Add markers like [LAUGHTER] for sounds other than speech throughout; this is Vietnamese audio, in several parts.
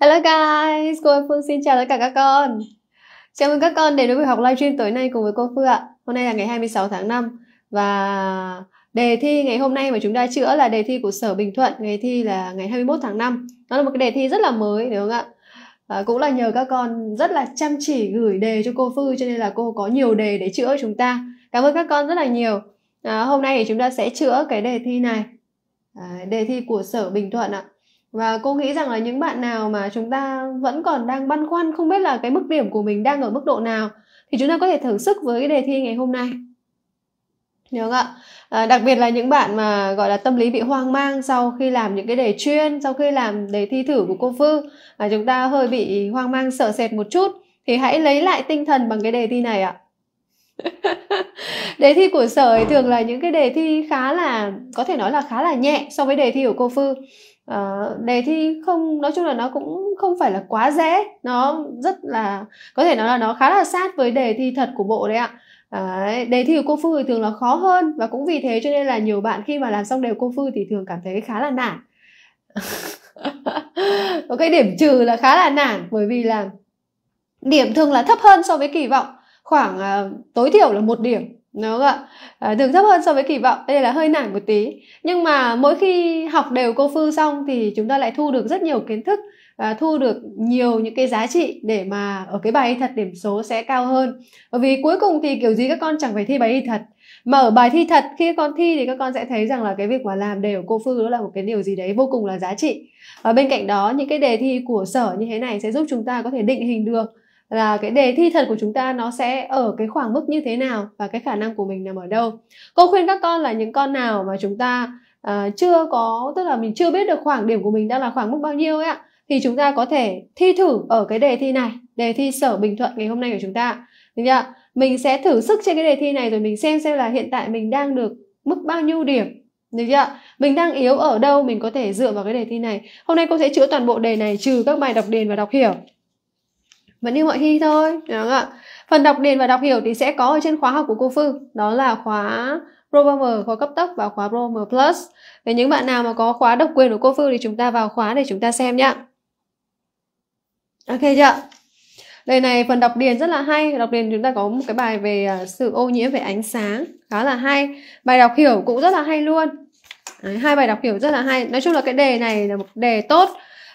Hello guys, cô Phương xin chào tất cả các con Chào mừng các con đến với buổi học livestream tối nay cùng với cô Phương ạ Hôm nay là ngày 26 tháng 5 Và đề thi ngày hôm nay mà chúng ta chữa là đề thi của Sở Bình Thuận Ngày thi là ngày 21 tháng 5 Nó là một cái đề thi rất là mới đúng không ạ à, Cũng là nhờ các con rất là chăm chỉ gửi đề cho cô Phương Cho nên là cô có nhiều đề để chữa chúng ta Cảm ơn các con rất là nhiều à, Hôm nay thì chúng ta sẽ chữa cái đề thi này à, Đề thi của Sở Bình Thuận ạ và cô nghĩ rằng là những bạn nào mà chúng ta vẫn còn đang băn khoăn không biết là cái mức điểm của mình đang ở mức độ nào thì chúng ta có thể thử sức với cái đề thi ngày hôm nay được không ạ à, đặc biệt là những bạn mà gọi là tâm lý bị hoang mang sau khi làm những cái đề chuyên sau khi làm đề thi thử của cô Vư mà chúng ta hơi bị hoang mang sợ sệt một chút thì hãy lấy lại tinh thần bằng cái đề thi này ạ [LAUGHS] đề thi của sở ấy thường là những cái đề thi khá là có thể nói là khá là nhẹ so với đề thi của cô Phư uh, đề thi không nói chung là nó cũng không phải là quá dễ nó rất là có thể nói là nó khá là sát với đề thi thật của bộ đấy ạ Đấy, đề thi của cô Phương thì thường là khó hơn và cũng vì thế cho nên là nhiều bạn khi mà làm xong đề cô Phương thì thường cảm thấy khá là nản. [LAUGHS] có cái điểm trừ là khá là nản bởi vì là điểm thường là thấp hơn so với kỳ vọng khoảng uh, tối thiểu là một điểm đúng không ạ à, thường thấp hơn so với kỳ vọng đây là hơi nản một tí nhưng mà mỗi khi học đều cô phương xong thì chúng ta lại thu được rất nhiều kiến thức à, thu được nhiều những cái giá trị để mà ở cái bài thi thật điểm số sẽ cao hơn bởi vì cuối cùng thì kiểu gì các con chẳng phải thi bài thi thật mà ở bài thi thật khi con thi thì các con sẽ thấy rằng là cái việc mà làm đều cô phương đó là một cái điều gì đấy vô cùng là giá trị và bên cạnh đó những cái đề thi của sở như thế này sẽ giúp chúng ta có thể định hình được là cái đề thi thật của chúng ta nó sẽ ở cái khoảng mức như thế nào và cái khả năng của mình nằm ở đâu cô khuyên các con là những con nào mà chúng ta à, chưa có tức là mình chưa biết được khoảng điểm của mình đang là khoảng mức bao nhiêu ấy ạ thì chúng ta có thể thi thử ở cái đề thi này đề thi sở bình thuận ngày hôm nay của chúng ta được chưa mình sẽ thử sức trên cái đề thi này rồi mình xem xem là hiện tại mình đang được mức bao nhiêu điểm được chưa mình đang yếu ở đâu mình có thể dựa vào cái đề thi này hôm nay cô sẽ chữa toàn bộ đề này trừ các bài đọc điền và đọc hiểu vẫn như mọi khi thôi đúng không ạ phần đọc điền và đọc hiểu thì sẽ có ở trên khóa học của cô Phương đó là khóa Programmer khóa cấp tốc và khóa Programmer Plus với những bạn nào mà có khóa độc quyền của cô Phương thì chúng ta vào khóa để chúng ta xem nhá. ok chưa đây này phần đọc điền rất là hay đọc điền chúng ta có một cái bài về à, sự ô nhiễm về ánh sáng khá là hay bài đọc hiểu cũng rất là hay luôn Đấy, hai bài đọc hiểu rất là hay nói chung là cái đề này là một đề tốt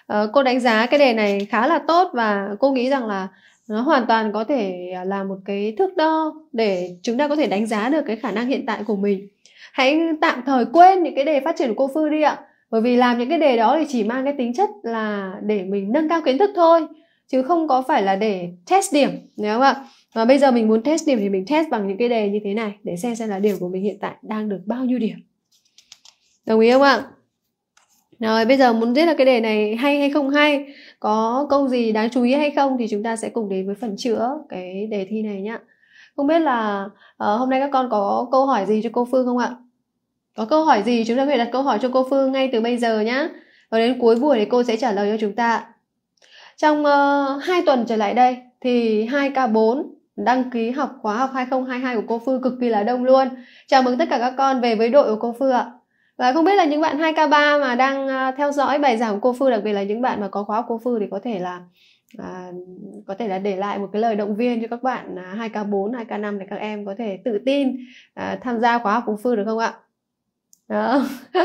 Ờ, cô đánh giá cái đề này khá là tốt và cô nghĩ rằng là nó hoàn toàn có thể à, là một cái thước đo để chúng ta có thể đánh giá được cái khả năng hiện tại của mình hãy tạm thời quên những cái đề phát triển của cô Phương đi ạ bởi vì làm những cái đề đó thì chỉ mang cái tính chất là để mình nâng cao kiến thức thôi chứ không có phải là để test điểm đúng không ạ và bây giờ mình muốn test điểm thì mình test bằng những cái đề như thế này để xem xem là điểm của mình hiện tại đang được bao nhiêu điểm đồng ý không ạ rồi bây giờ muốn biết là cái đề này hay hay không hay, có câu gì đáng chú ý hay không thì chúng ta sẽ cùng đến với phần chữa cái đề thi này nhá. Không biết là uh, hôm nay các con có câu hỏi gì cho cô Phương không ạ? Có câu hỏi gì chúng ta có thể đặt câu hỏi cho cô Phương ngay từ bây giờ nhá. Và đến cuối buổi thì cô sẽ trả lời cho chúng ta. Trong uh, ờ, 2 tuần trở lại đây thì 2K4 đăng ký học khóa học 2022 của cô Phương cực kỳ là đông luôn. Chào mừng tất cả các con về với đội của cô Phương ạ và không biết là những bạn 2K3 mà đang à, theo dõi bài giảng của cô Phương đặc biệt là những bạn mà có khóa cô Phương thì có thể là à, có thể là để lại một cái lời động viên cho các bạn à, 2K4, 2K5 để các em có thể tự tin à, tham gia khóa học cùng Phương được không ạ? Đó. [LAUGHS]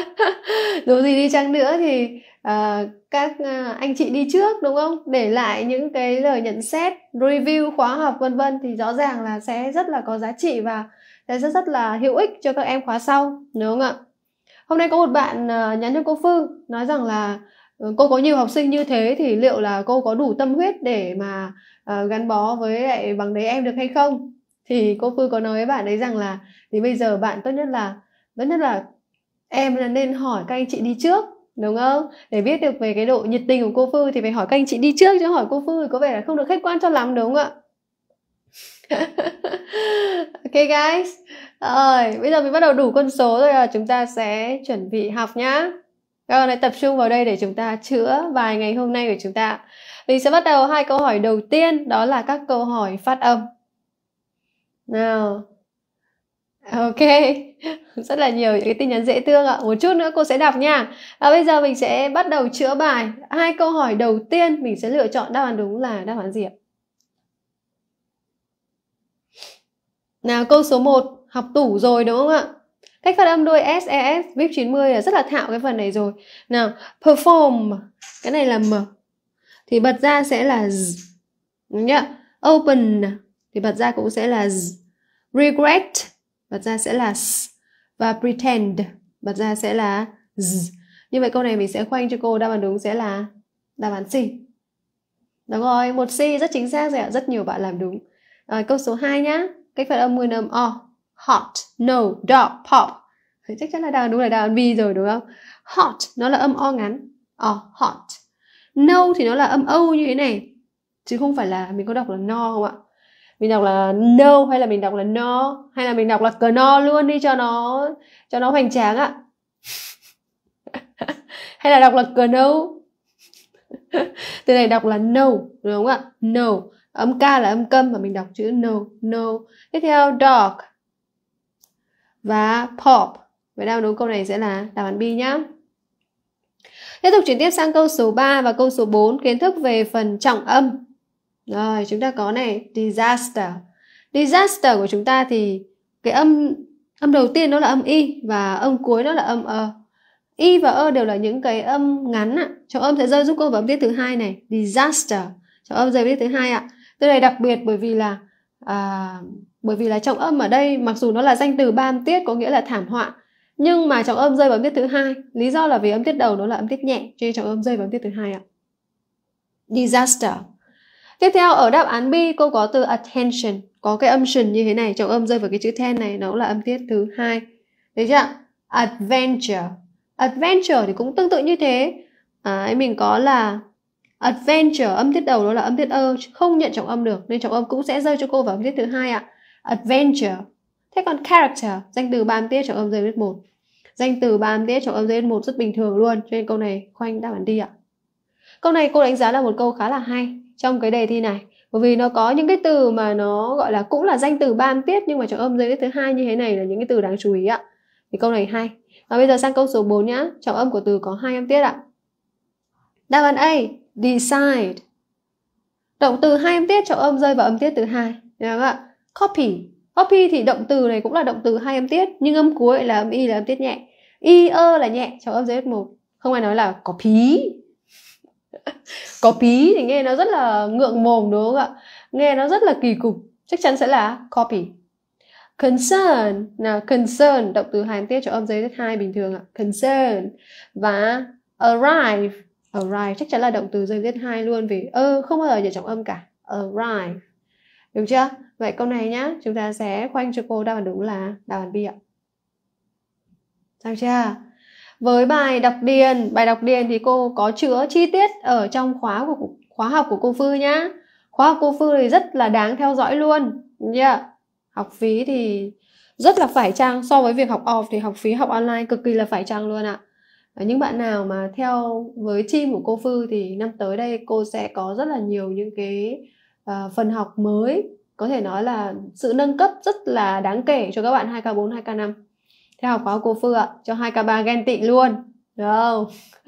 Dù gì đi chăng nữa thì à, các à, anh chị đi trước đúng không? Để lại những cái lời nhận xét, review khóa học vân vân thì rõ ràng là sẽ rất là có giá trị và sẽ rất rất là hữu ích cho các em khóa sau đúng không ạ? hôm nay có một bạn nhắn cho cô phương nói rằng là ừ, cô có nhiều học sinh như thế thì liệu là cô có đủ tâm huyết để mà ờ, gắn bó với lại bằng đấy em được hay không thì cô phương có nói với bạn ấy rằng là thì bây giờ bạn tốt nhất là tốt nhất là em là nên hỏi các anh chị đi trước đúng không để biết được về cái độ nhiệt tình của cô phương thì phải hỏi các anh chị đi trước chứ hỏi cô phương thì có vẻ là không được khách quan cho lắm đúng không ạ ok guys rồi bây giờ mình bắt đầu đủ con số rồi là chúng ta sẽ chuẩn bị học nhá các bạn hãy tập trung vào đây để chúng ta chữa bài ngày hôm nay của chúng ta mình sẽ bắt đầu hai câu hỏi đầu tiên đó là các câu hỏi phát âm nào ok [LAUGHS] rất là nhiều những cái tin nhắn dễ thương ạ một chút nữa cô sẽ đọc nha và bây giờ mình sẽ bắt đầu chữa bài hai câu hỏi đầu tiên mình sẽ lựa chọn đáp án đúng là đáp án gì ạ Nào câu số 1, học tủ rồi đúng không ạ? Cách phát âm đôi S, E, S, VIP 90 là rất là thạo cái phần này rồi. Nào, perform, cái này là M. Thì bật ra sẽ là Z. Đúng nhá. Open, thì bật ra cũng sẽ là Z. Regret, bật ra sẽ là S. Và pretend, bật ra sẽ là Z. Như vậy câu này mình sẽ khoanh cho cô đáp án đúng sẽ là đáp án C. Đúng rồi, một C rất chính xác rồi ạ. Rất nhiều bạn làm đúng. Rồi, câu số 2 nhá cái phần âm nguyên âm o hot no dog pop Đấy, chắc chắn là đào đúng là đáp án B rồi đúng không? Hot nó là âm o ngắn. O hot. No thì nó là âm âu như thế này. Chứ không phải là mình có đọc là no không ạ? Mình đọc là no hay là mình đọc là no hay là mình đọc là cờ no luôn đi cho nó cho nó hoành tráng ạ. [LAUGHS] hay là đọc là cờ no. [LAUGHS] Từ này đọc là no đúng không ạ? No âm ca là âm câm và mình đọc chữ no no tiếp theo dog và pop vậy đáp đúng câu này sẽ là đáp án B nhá tiếp tục chuyển tiếp sang câu số 3 và câu số 4 kiến thức về phần trọng âm rồi chúng ta có này disaster disaster của chúng ta thì cái âm âm đầu tiên nó là âm y và âm cuối nó là âm ơ y và ơ đều là những cái âm ngắn ạ trọng âm sẽ rơi giúp câu vào âm tiết thứ hai này disaster trọng âm rơi vào tiết thứ hai ạ từ này đặc biệt bởi vì là à, bởi vì là trọng âm ở đây mặc dù nó là danh từ ban tiết có nghĩa là thảm họa nhưng mà trọng âm rơi vào âm tiết thứ hai lý do là vì âm tiết đầu nó là âm tiết nhẹ cho nên trọng âm rơi vào âm tiết thứ hai ạ disaster tiếp theo ở đáp án B cô có từ attention có cái âm shin như thế này trọng âm rơi vào cái chữ ten này nó là âm tiết thứ hai được chưa adventure adventure thì cũng tương tự như thế à, mình có là adventure âm tiết đầu đó là âm tiết ơ không nhận trọng âm được nên trọng âm cũng sẽ rơi cho cô vào âm tiết thứ hai ạ adventure thế còn character danh từ ba âm tiết trọng âm rơi viết một danh từ ba âm tiết trọng âm rơi viết một rất bình thường luôn cho nên câu này khoanh đáp án đi ạ câu này cô đánh giá là một câu khá là hay trong cái đề thi này bởi vì nó có những cái từ mà nó gọi là cũng là danh từ ba âm tiết nhưng mà trọng âm rơi viết thứ hai như thế này là những cái từ đáng chú ý ạ thì câu này hay và bây giờ sang câu số 4 nhá trọng âm của từ có hai âm tiết ạ đáp án A decide động từ hai âm tiết trọng âm rơi vào âm tiết thứ hai nhớ ạ copy copy thì động từ này cũng là động từ hai âm tiết nhưng âm cuối là âm y là âm tiết nhẹ y ơ là nhẹ trọng âm dưới một không ai nói là copy [LAUGHS] copy thì nghe nó rất là ngượng mồm đúng không ạ nghe nó rất là kỳ cục chắc chắn sẽ là copy concern là concern động từ hai âm tiết trọng âm dưới hai bình thường ạ concern và arrive arrive chắc chắn là động từ rơi viết hai luôn vì ơ không bao giờ nhận trọng âm cả arrive được chưa vậy câu này nhá chúng ta sẽ khoanh cho cô đáp án đúng là đáp án B ạ sao chưa với bài đọc điền bài đọc điền thì cô có chứa chi tiết ở trong khóa của khóa học của cô Phư nhá khóa học cô Phư thì rất là đáng theo dõi luôn nhá yeah. học phí thì rất là phải trang so với việc học off thì học phí học online cực kỳ là phải trang luôn ạ à những bạn nào mà theo với team của cô Phư thì năm tới đây cô sẽ có rất là nhiều những cái uh, phần học mới có thể nói là sự nâng cấp rất là đáng kể cho các bạn 2K4, 2K5 theo học khóa cô Phư ạ cho 2K3 ghen tị luôn đâu [LAUGHS]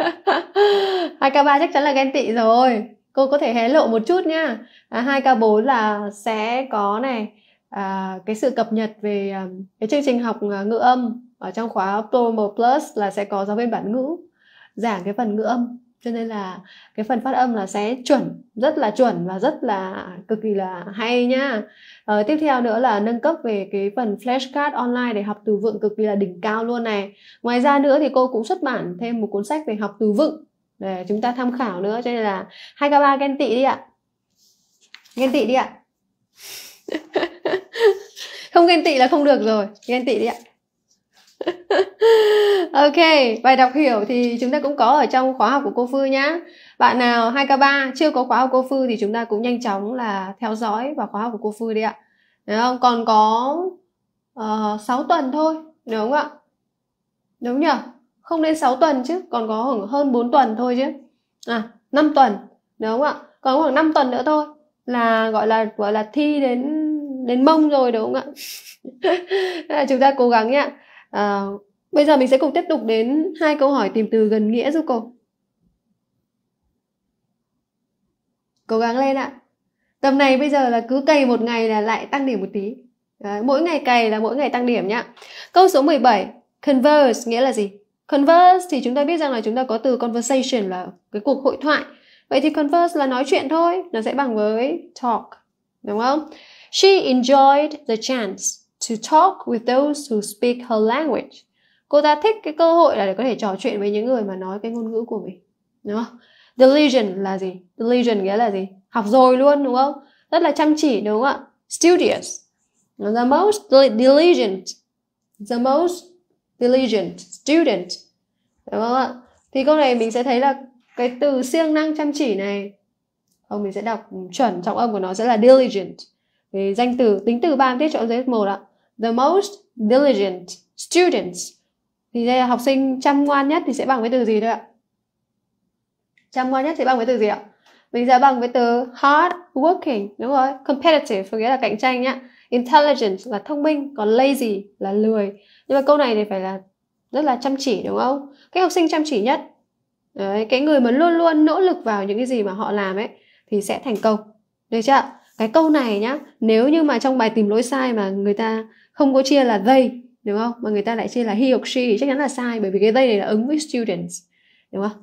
hai k 3 chắc chắn là ghen tị rồi cô có thể hé lộ một chút nhá, à, hai k 4 là sẽ có này à, cái sự cập nhật về à, cái chương trình học à, ngữ âm ở trong khóa Promo Plus là sẽ có giáo viên bản ngữ giảng cái phần ngữ âm cho nên là cái phần phát âm là sẽ chuẩn rất là chuẩn và rất là cực kỳ là hay nhá ờ, tiếp theo nữa là nâng cấp về cái phần flashcard online để học từ vựng cực kỳ là đỉnh cao luôn này ngoài ra nữa thì cô cũng xuất bản thêm một cuốn sách về học từ vựng để chúng ta tham khảo nữa cho nên là hai k ba ghen tị đi ạ ghen tị đi ạ [LAUGHS] không ghen tị là không được rồi ghen tị đi ạ [LAUGHS] ok, bài đọc hiểu thì chúng ta cũng có ở trong khóa học của cô Phư nhá. Bạn nào 2K3 chưa có khóa học cô Phư thì chúng ta cũng nhanh chóng là theo dõi vào khóa học của cô Phư đi ạ. Đúng không? Còn có ờ, uh, 6 tuần thôi, đúng không ạ? Đúng nhỉ? Không đến 6 tuần chứ, còn có khoảng hơn 4 tuần thôi chứ. À, 5 tuần, đúng không ạ? Còn khoảng 5 tuần nữa thôi là gọi là gọi là thi đến đến mông rồi đúng không ạ? [LAUGHS] chúng ta cố gắng nhé à, bây giờ mình sẽ cùng tiếp tục đến hai câu hỏi tìm từ gần nghĩa giúp cô cố gắng lên ạ tầm này bây giờ là cứ cày một ngày là lại tăng điểm một tí Đấy, ờ, mỗi ngày cày là mỗi ngày tăng điểm nhá câu số 17 converse nghĩa là gì converse thì chúng ta biết rằng là chúng ta có từ conversation là cái cuộc hội thoại vậy thì converse là nói chuyện thôi nó sẽ bằng với talk đúng không she enjoyed the chance to talk with those who speak her language. Cô ta thích cái cơ hội là để có thể trò chuyện với những người mà nói cái ngôn ngữ của mình. Đúng không? Delusion là gì? diligent nghĩa là gì? Học rồi luôn đúng không? Rất là chăm chỉ đúng không ạ? Studious. The most diligent. The most diligent student. Đúng không ạ? Thì câu này mình sẽ thấy là cái từ siêng năng chăm chỉ này không mình sẽ đọc chuẩn trọng âm của nó sẽ là diligent. Thì danh từ tính từ ba tiết chọn dưới một ạ the most diligent students thì đây là học sinh chăm ngoan nhất thì sẽ bằng với từ gì thôi ạ chăm ngoan nhất sẽ bằng với từ gì ạ mình sẽ bằng với từ hard working đúng rồi competitive có nghĩa là cạnh tranh nhá intelligent là thông minh còn lazy là lười nhưng mà câu này thì phải là rất là chăm chỉ đúng không cái học sinh chăm chỉ nhất Đấy, cái người mà luôn luôn nỗ lực vào những cái gì mà họ làm ấy thì sẽ thành công được chưa cái câu này nhá nếu như mà trong bài tìm lỗi sai mà người ta không có chia là they đúng không mà người ta lại chia là he hoặc she chắc chắn là sai bởi vì cái they này là ứng với students đúng không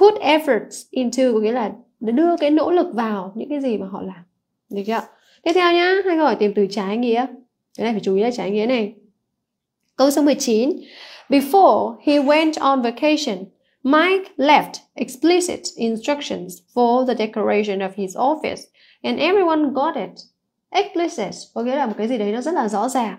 put efforts into có nghĩa là đưa cái nỗ lực vào những cái gì mà họ làm được chưa tiếp theo nhá hay câu hỏi tìm từ trái nghĩa cái này phải chú ý là trái nghĩa này câu số 19 before he went on vacation Mike left explicit instructions for the decoration of his office and everyone got it explicit có nghĩa là một cái gì đấy nó rất là rõ ràng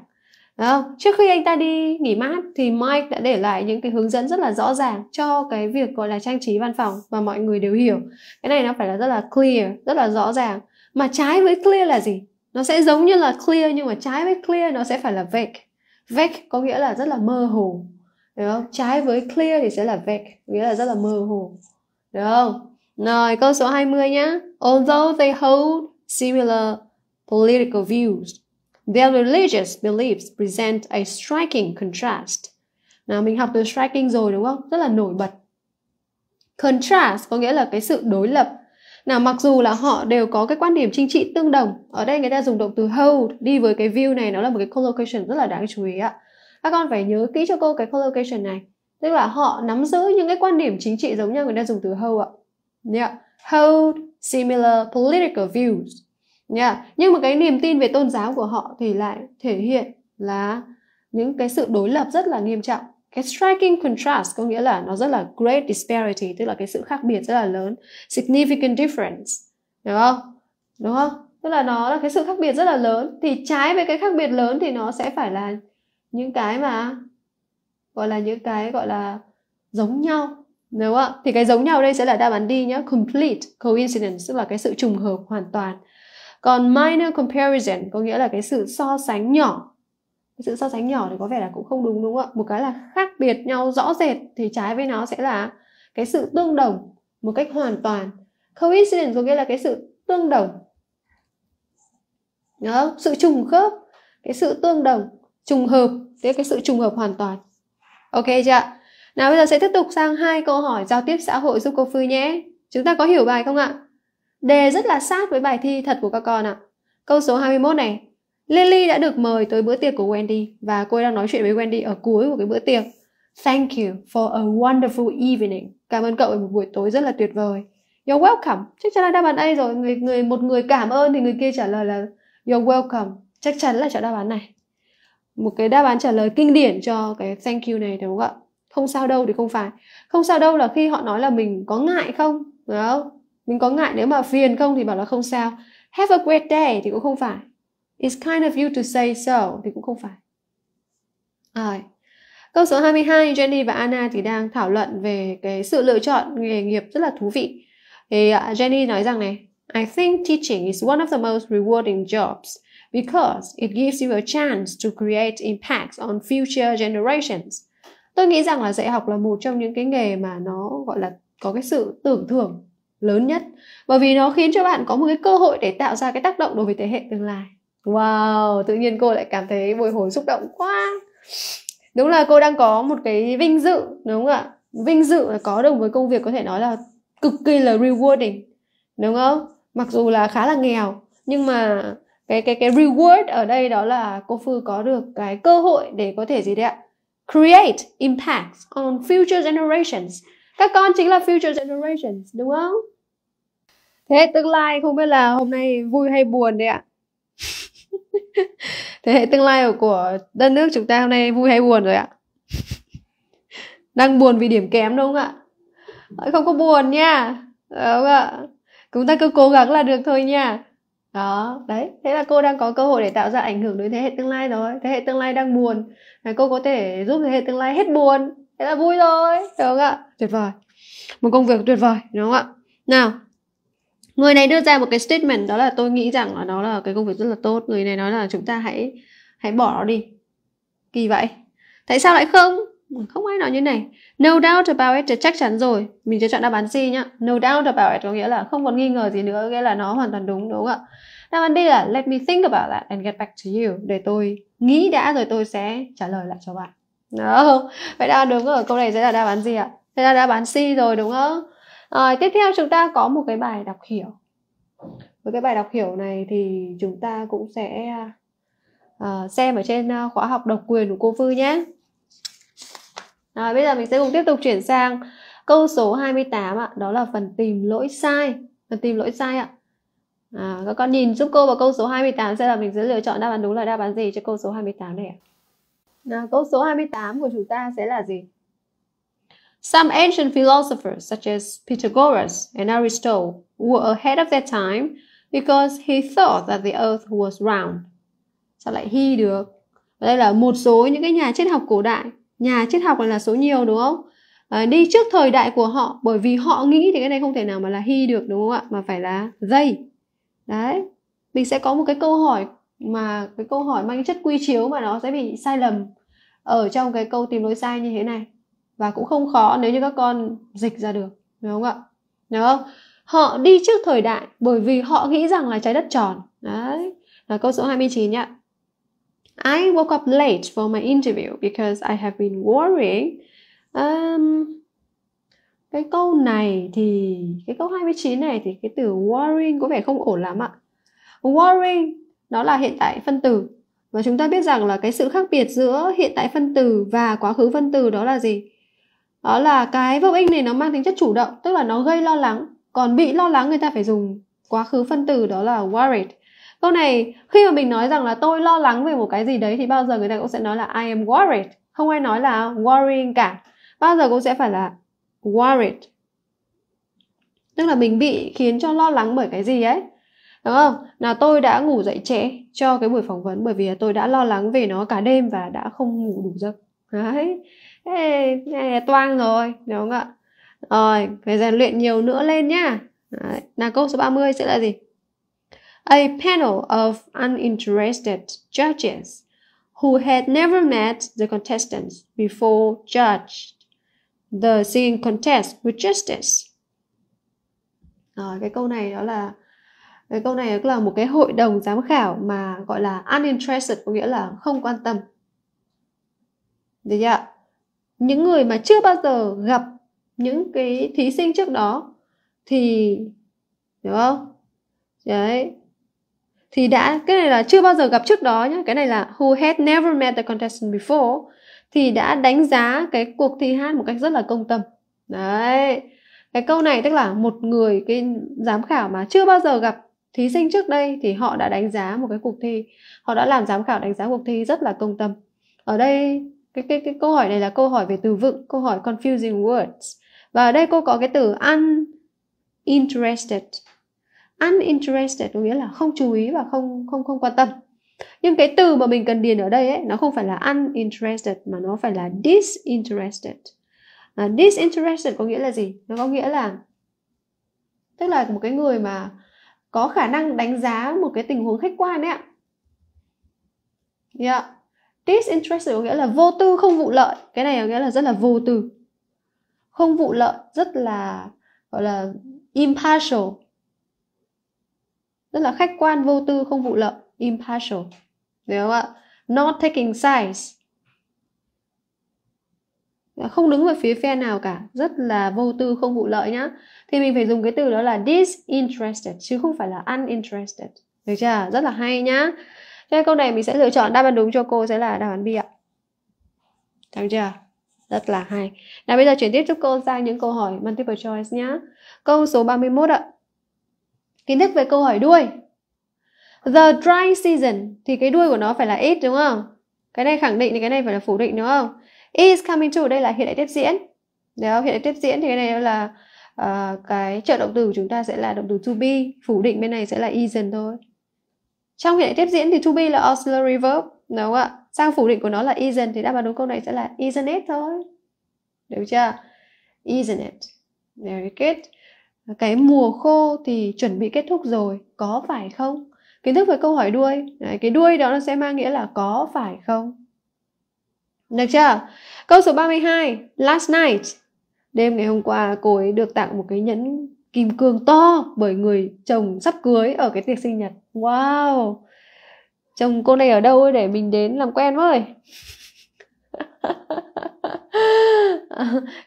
Đúng không? Trước khi anh ta đi nghỉ mát thì Mike đã để lại những cái hướng dẫn rất là rõ ràng cho cái việc gọi là trang trí văn phòng và mọi người đều hiểu. Cái này nó phải là rất là clear, rất là rõ ràng. Mà trái với clear là gì? Nó sẽ giống như là clear nhưng mà trái với clear nó sẽ phải là vague. Vague có nghĩa là rất là mơ hồ. Đúng không? Trái với clear thì sẽ là vague, nghĩa là rất là mơ hồ. Đúng không? Rồi, câu số 20 nhé. Although they hold similar political views, their religious beliefs present a striking contrast. Nào, mình học từ striking rồi đúng không? Rất là nổi bật. Contrast có nghĩa là cái sự đối lập. Nào, mặc dù là họ đều có cái quan điểm chính trị tương đồng. Ở đây người ta dùng động từ hold đi với cái view này. Nó là một cái collocation rất là đáng chú ý ạ. Các con phải nhớ kỹ cho cô cái collocation này. Tức là họ nắm giữ những cái quan điểm chính trị giống nhau người ta dùng từ hold ạ yeah, hold similar political views yeah. nhưng mà cái niềm tin về tôn giáo của họ thì lại thể hiện là những cái sự đối lập rất là nghiêm trọng cái striking contrast có nghĩa là nó rất là great disparity tức là cái sự khác biệt rất là lớn significant difference đúng không đúng không tức là nó là cái sự khác biệt rất là lớn thì trái với cái khác biệt lớn thì nó sẽ phải là những cái mà gọi là những cái gọi là giống nhau Đúng không ạ? Thì cái giống nhau đây sẽ là đáp án đi nhé. Complete coincidence tức là cái sự trùng hợp hoàn toàn. Còn minor comparison có nghĩa là cái sự so sánh nhỏ. Cái sự so sánh nhỏ thì có vẻ là cũng không đúng đúng không ạ? Một cái là khác biệt nhau rõ rệt thì trái với nó sẽ là cái sự tương đồng một cách hoàn toàn. Coincidence có nghĩa là cái sự tương đồng. Đó, sự trùng khớp, cái sự tương đồng, trùng hợp, thế cái sự trùng hợp hoàn toàn. Ok chưa ạ? Nào bây giờ sẽ tiếp tục sang hai câu hỏi giao tiếp xã hội giúp cô Phương nhé. Chúng ta có hiểu bài không ạ? Đề rất là sát với bài thi thật của các con ạ. Câu số 21 này. Lily đã được mời tới bữa tiệc của Wendy và cô ấy đang nói chuyện với Wendy ở cuối của cái bữa tiệc. Thank you for a wonderful evening. Cảm ơn cậu về một buổi tối rất là tuyệt vời. You're welcome. Chắc chắn là đáp án A rồi. Người người một người cảm ơn thì người kia trả lời là You're welcome. Chắc chắn là trả đáp án này. Một cái đáp án trả lời kinh điển cho cái thank you này đúng không ạ? không sao đâu thì không phải không sao đâu là khi họ nói là mình có ngại không đúng không mình có ngại nếu mà phiền không thì bảo là không sao have a great day thì cũng không phải it's kind of you to say so thì cũng không phải rồi câu số 22 Jenny và Anna thì đang thảo luận về cái sự lựa chọn nghề nghiệp rất là thú vị thì à, Jenny nói rằng này I think teaching is one of the most rewarding jobs because it gives you a chance to create impacts on future generations tôi nghĩ rằng là dạy học là một trong những cái nghề mà nó gọi là có cái sự tưởng thưởng lớn nhất bởi vì nó khiến cho bạn có một cái cơ hội để tạo ra cái tác động đối với thế hệ tương lai wow tự nhiên cô lại cảm thấy bồi hồi xúc động quá đúng là cô đang có một cái vinh dự đúng không ạ vinh dự là có được với công việc có thể nói là cực kỳ là rewarding đúng không mặc dù là khá là nghèo nhưng mà cái cái cái reward ở đây đó là cô Phương có được cái cơ hội để có thể gì đấy ạ create impacts on future generations các con chính là future generations đúng không thế tương lai không biết là hôm nay vui hay buồn đấy ạ [LAUGHS] thế hệ tương lai của đất nước chúng ta hôm nay vui hay buồn rồi ạ [LAUGHS] đang buồn vì điểm kém đúng không ạ không có buồn nha đúng ờ, vâng không ạ chúng ta cứ cố gắng là được thôi nha đó đấy thế là cô đang có cơ hội để tạo ra ảnh hưởng đến thế hệ tương lai rồi thế hệ tương lai đang buồn là cô có thể giúp thế hệ tương lai hết buồn thế là vui rồi đúng không ạ tuyệt vời một công việc tuyệt vời đúng không ạ nào người này đưa ra một cái statement đó là tôi nghĩ rằng là đó là cái công việc rất là tốt người này nói là chúng ta hãy hãy bỏ nó đi kỳ vậy tại sao lại không không ai nói như này no doubt about it chắc chắn rồi mình sẽ chọn đáp án C nhá no doubt about it có nghĩa là không còn nghi ngờ gì nữa nghĩa là nó hoàn toàn đúng đúng không ạ đáp án B là let me think about that and get back to you để tôi nghĩ đã rồi tôi sẽ trả lời lại cho bạn đó không vậy đáp án đúng ở câu này sẽ là đáp án gì ạ thế là đáp án C rồi đúng không rồi tiếp theo chúng ta có một cái bài đọc hiểu với cái bài đọc hiểu này thì chúng ta cũng sẽ uh, xem ở trên à, khóa học độc quyền của cô Vư nhé rồi à, bây giờ mình sẽ cùng tiếp tục chuyển sang câu số 28 ạ, đó là phần tìm lỗi sai. Phần tìm lỗi sai ạ. À, các con nhìn giúp cô vào câu số 28 xem là mình sẽ lựa chọn đáp án đúng là đáp án gì cho câu số 28 này ạ. À, câu số 28 của chúng ta sẽ là gì? Some ancient philosophers such as Pythagoras and Aristotle were ahead of their time because he thought that the earth was round. Sao lại he được? đây là một số những cái nhà triết học cổ đại nhà triết học này là số nhiều đúng không à, đi trước thời đại của họ bởi vì họ nghĩ thì cái này không thể nào mà là he được đúng không ạ mà phải là dây. đấy mình sẽ có một cái câu hỏi mà cái câu hỏi mang chất quy chiếu mà nó sẽ bị sai lầm ở trong cái câu tìm lối sai như thế này và cũng không khó nếu như các con dịch ra được đúng không ạ đúng không họ đi trước thời đại bởi vì họ nghĩ rằng là trái đất tròn đấy là câu số 29 nhá I woke up late for my interview because I have been worrying. Um, cái câu này thì cái câu 29 này thì cái từ worrying có vẻ không ổn lắm ạ. Worrying nó là hiện tại phân từ và chúng ta biết rằng là cái sự khác biệt giữa hiện tại phân từ và quá khứ phân từ đó là gì? Đó là cái verb in này nó mang tính chất chủ động, tức là nó gây lo lắng, còn bị lo lắng người ta phải dùng quá khứ phân từ đó là worried câu này khi mà mình nói rằng là tôi lo lắng về một cái gì đấy thì bao giờ người ta cũng sẽ nói là I am worried không ai nói là worrying cả bao giờ cũng sẽ phải là worried tức là mình bị khiến cho lo lắng bởi cái gì ấy đúng không là tôi đã ngủ dậy trễ cho cái buổi phỏng vấn bởi vì tôi đã lo lắng về nó cả đêm và đã không ngủ đủ giấc đấy ê, ê, toang rồi đúng không ạ rồi phải rèn luyện nhiều nữa lên nhá đấy. nào câu số 30 sẽ là gì a panel of uninterested judges who had never met the contestants before judged the singing contest with justice. À, cái câu này đó là cái câu này đó là một cái hội đồng giám khảo mà gọi là uninterested có nghĩa là không quan tâm. Được chưa? Những người mà chưa bao giờ gặp những cái thí sinh trước đó thì đúng không? Đấy, thì đã cái này là chưa bao giờ gặp trước đó nhé cái này là who had never met the contestant before thì đã đánh giá cái cuộc thi hát một cách rất là công tâm đấy cái câu này tức là một người cái giám khảo mà chưa bao giờ gặp thí sinh trước đây thì họ đã đánh giá một cái cuộc thi họ đã làm giám khảo đánh giá cuộc thi rất là công tâm ở đây cái cái cái câu hỏi này là câu hỏi về từ vựng câu hỏi confusing words và ở đây cô có cái từ uninterested uninterested có nghĩa là không chú ý và không không không quan tâm nhưng cái từ mà mình cần điền ở đây ấy, nó không phải là uninterested mà nó phải là disinterested à, disinterested có nghĩa là gì nó có nghĩa là tức là một cái người mà có khả năng đánh giá một cái tình huống khách quan ấy ạ yeah. disinterested có nghĩa là vô tư không vụ lợi cái này có nghĩa là rất là vô tư không vụ lợi rất là gọi là impartial rất là khách quan vô tư không vụ lợi impartial được không ạ not taking sides không đứng về phía phe nào cả rất là vô tư không vụ lợi nhá thì mình phải dùng cái từ đó là disinterested chứ không phải là uninterested được chưa rất là hay nhá cho nên câu này mình sẽ lựa chọn đáp án đúng cho cô sẽ là đáp án B ạ được chưa rất là hay nào bây giờ chuyển tiếp cho cô sang những câu hỏi multiple choice nhá câu số 31 ạ kiến thức về câu hỏi đuôi the dry season thì cái đuôi của nó phải là it đúng không cái này khẳng định thì cái này phải là phủ định đúng không is coming to đây là hiện đại tiếp diễn nếu hiện đại tiếp diễn thì cái này là uh, cái trợ động từ của chúng ta sẽ là động từ to be phủ định bên này sẽ là isn't thôi trong hiện đại tiếp diễn thì to be là auxiliary verb đúng không ạ sang phủ định của nó là isn't thì đáp án đúng câu này sẽ là isn't it thôi được chưa isn't it very good cái mùa khô thì chuẩn bị kết thúc rồi có phải không kiến thức về câu hỏi đuôi Đấy, cái đuôi đó nó sẽ mang nghĩa là có phải không được chưa câu số 32 last night đêm ngày hôm qua cô ấy được tặng một cái nhẫn kim cương to bởi người chồng sắp cưới ở cái tiệc sinh nhật wow chồng cô này ở đâu để mình đến làm quen với [LAUGHS]